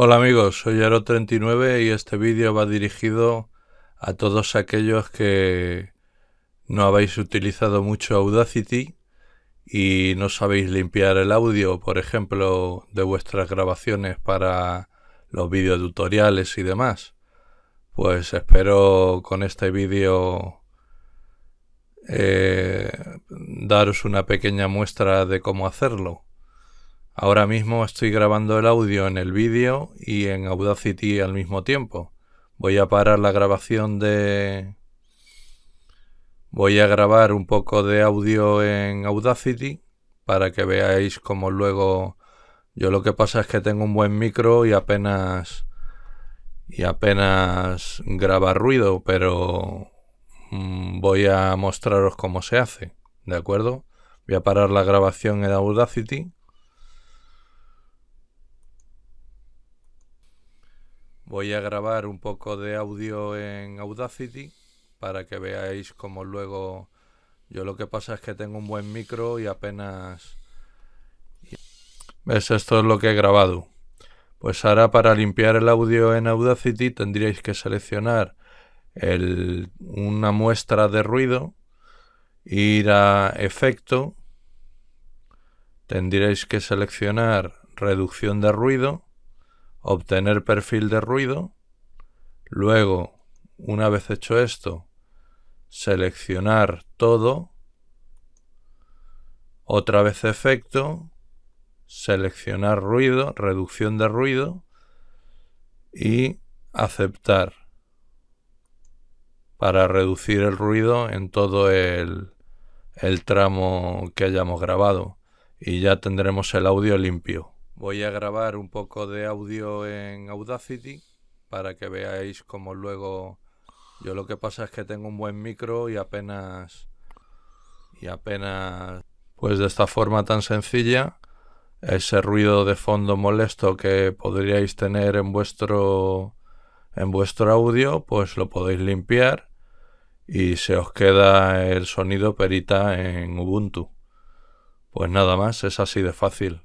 Hola amigos, soy Aro39 y este vídeo va dirigido a todos aquellos que no habéis utilizado mucho Audacity y no sabéis limpiar el audio, por ejemplo, de vuestras grabaciones para los tutoriales y demás. Pues espero con este vídeo eh, daros una pequeña muestra de cómo hacerlo. Ahora mismo estoy grabando el audio en el vídeo y en Audacity al mismo tiempo. Voy a parar la grabación de... Voy a grabar un poco de audio en Audacity para que veáis cómo luego... Yo lo que pasa es que tengo un buen micro y apenas... Y apenas graba ruido, pero mm, voy a mostraros cómo se hace, ¿de acuerdo? Voy a parar la grabación en Audacity Voy a grabar un poco de audio en Audacity para que veáis cómo luego... Yo lo que pasa es que tengo un buen micro y apenas... ¿Ves? Esto es lo que he grabado. Pues ahora para limpiar el audio en Audacity tendríais que seleccionar el, una muestra de ruido, ir a efecto, tendríais que seleccionar reducción de ruido obtener perfil de ruido, luego, una vez hecho esto, seleccionar todo, otra vez efecto, seleccionar ruido, reducción de ruido y aceptar para reducir el ruido en todo el, tramo que hayamos grabado y ya tendremos el audio limpio. Voy a grabar un poco de audio en Audacity para que veáis cómo luego... Yo lo que pasa es que tengo un buen micro y apenas... Y apenas... Pues de esta forma tan sencilla, ese ruido de fondo molesto que podríais tener en vuestro en vuestro audio, pues lo podéis limpiar y se os queda el sonido perita en Ubuntu. Pues nada más, es así de fácil.